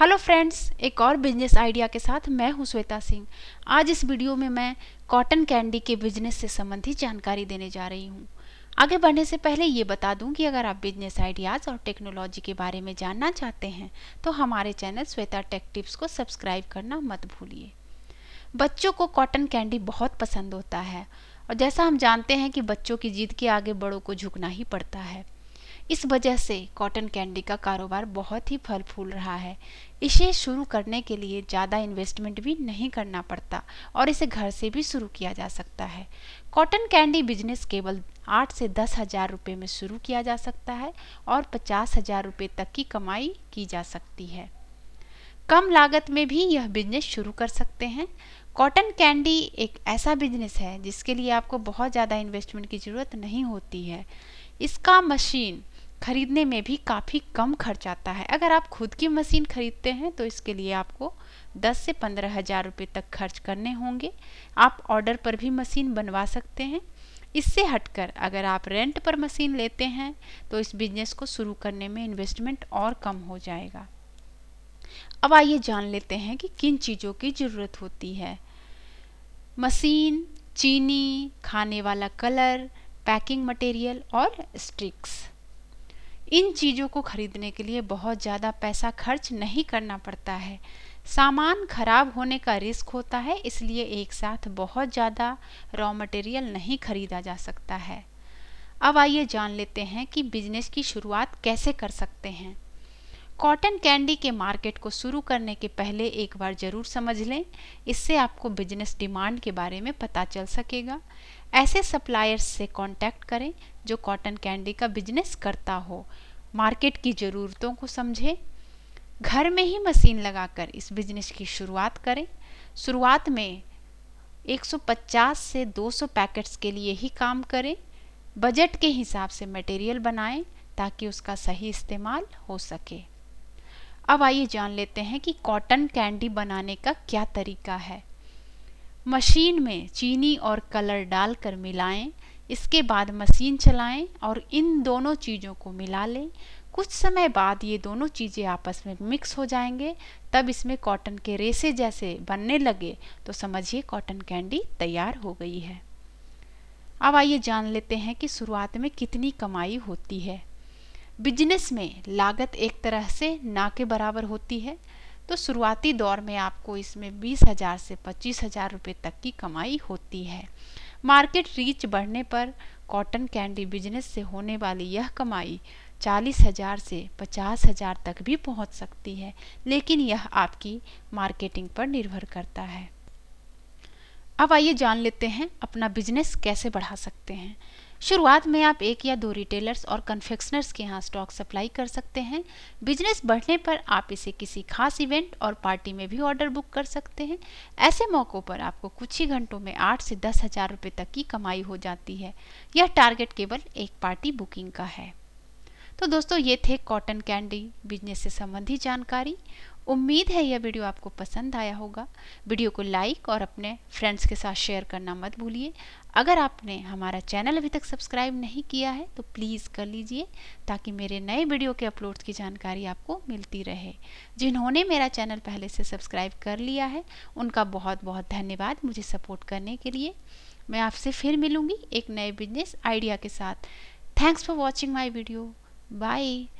hello friends एक और business idea के साथ मैं हूं श्वेता सिंह आज इस वीडियो में मैं कॉटन कैंडी के बिजनेस से संबंधित जानकारी देने जा रही हूं आगे बढ़ने से पहले ये बता दूं कि अगर आप बिजनेस आइडियाज़ और टेक्नोलॉजी के बारे में जानना चाहते हैं तो हमारे चैनल श्वेता टेक टिप्स को सब्सक्राइब करना मत भूलिए बच्चों को कॉटन कैंडी बहुत पसंद होता है और जैसा हम जानते हैं कि बच्चों की जिद के आगे बड़ों को झुकना ही पड़ता है इस वजह से कॉटन कैंडी का कारोबार बहुत ही फल फूल रहा है इसे शुरू करने के लिए ज़्यादा इन्वेस्टमेंट भी नहीं करना पड़ता और इसे घर से भी शुरू किया जा सकता है कॉटन कैंडी बिजनेस केवल आठ से दस हज़ार रुपये में शुरू किया जा सकता है और पचास हज़ार रुपये तक की कमाई की जा सकती है कम लागत में भी यह बिजनेस शुरू कर सकते हैं कॉटन कैंडी एक ऐसा बिजनेस है जिसके लिए आपको बहुत ज़्यादा इन्वेस्टमेंट की ज़रूरत नहीं होती है इसका मशीन खरीदने में भी काफ़ी कम खर्च आता है अगर आप खुद की मशीन खरीदते हैं तो इसके लिए आपको 10 से पंद्रह हज़ार रुपये तक खर्च करने होंगे आप ऑर्डर पर भी मशीन बनवा सकते हैं इससे हटकर अगर आप रेंट पर मशीन लेते हैं तो इस बिजनेस को शुरू करने में इन्वेस्टमेंट और कम हो जाएगा अब आइए जान लेते हैं कि किन चीज़ों की ज़रूरत होती है मशीन चीनी खाने वाला कलर पैकिंग मटेरियल और स्टिक्स इन चीज़ों को खरीदने के लिए बहुत ज़्यादा पैसा खर्च नहीं करना पड़ता है सामान खराब होने का रिस्क होता है इसलिए एक साथ बहुत ज़्यादा रॉ मटेरियल नहीं खरीदा जा सकता है अब आइए जान लेते हैं कि बिजनेस की शुरुआत कैसे कर सकते हैं कॉटन कैंडी के मार्केट को शुरू करने के पहले एक बार ज़रूर समझ लें इससे आपको बिजनेस डिमांड के बारे में पता चल सकेगा ऐसे सप्लायर्स से कांटेक्ट करें जो कॉटन कैंडी का बिजनेस करता हो मार्केट की ज़रूरतों को समझें घर में ही मशीन लगाकर इस बिजनेस की शुरुआत करें शुरुआत में 150 से 200 पैकेट्स के लिए ही काम करें बजट के हिसाब से मटेरियल बनाएं ताकि उसका सही इस्तेमाल हो सके अब आइए जान लेते हैं कि कॉटन कैंडी बनाने का क्या तरीका है मशीन में चीनी और कलर डालकर मिलाएं इसके बाद मशीन चलाएं और इन दोनों चीज़ों को मिला लें कुछ समय बाद ये दोनों चीज़ें आपस में मिक्स हो जाएंगे तब इसमें कॉटन के रेसे जैसे बनने लगे तो समझिए कॉटन कैंडी तैयार हो गई है अब आइए जान लेते हैं कि शुरुआत में कितनी कमाई होती है बिजनेस में लागत एक तरह से ना के बराबर होती है तो शुरुआती दौर में आपको इसमें बीस हजार से पच्चीस हजार रुपये तक की कमाई होती है मार्केट रीच बढ़ने पर कॉटन कैंडी बिजनेस से होने वाली यह कमाई चालीस हजार से पचास हजार तक भी पहुंच सकती है लेकिन यह आपकी मार्केटिंग पर निर्भर करता है अब आइए जान लेते हैं अपना बिजनेस कैसे बढ़ा सकते हैं शुरुआत में आप एक या दो रिटेलर्स और कन्फेक्शनर्स के यहाँ स्टॉक सप्लाई कर सकते हैं बिजनेस बढ़ने पर आप इसे किसी खास इवेंट और पार्टी में भी ऑर्डर बुक कर सकते हैं ऐसे मौक़ों पर आपको कुछ ही घंटों में आठ से दस हज़ार रुपये तक की कमाई हो जाती है यह टारगेट केवल एक पार्टी बुकिंग का है तो दोस्तों ये थे कॉटन कैंडी बिजनेस से संबंधी जानकारी उम्मीद है यह वीडियो आपको पसंद आया होगा वीडियो को लाइक और अपने फ्रेंड्स के साथ शेयर करना मत भूलिए अगर आपने हमारा चैनल अभी तक सब्सक्राइब नहीं किया है तो प्लीज़ कर लीजिए ताकि मेरे नए वीडियो के अपलोड्स की जानकारी आपको मिलती रहे जिन्होंने मेरा चैनल पहले से सब्सक्राइब कर लिया है उनका बहुत बहुत धन्यवाद मुझे सपोर्ट करने के लिए मैं आपसे फिर मिलूँगी एक नए बिजनेस आइडिया के साथ thanks for watching my video Bye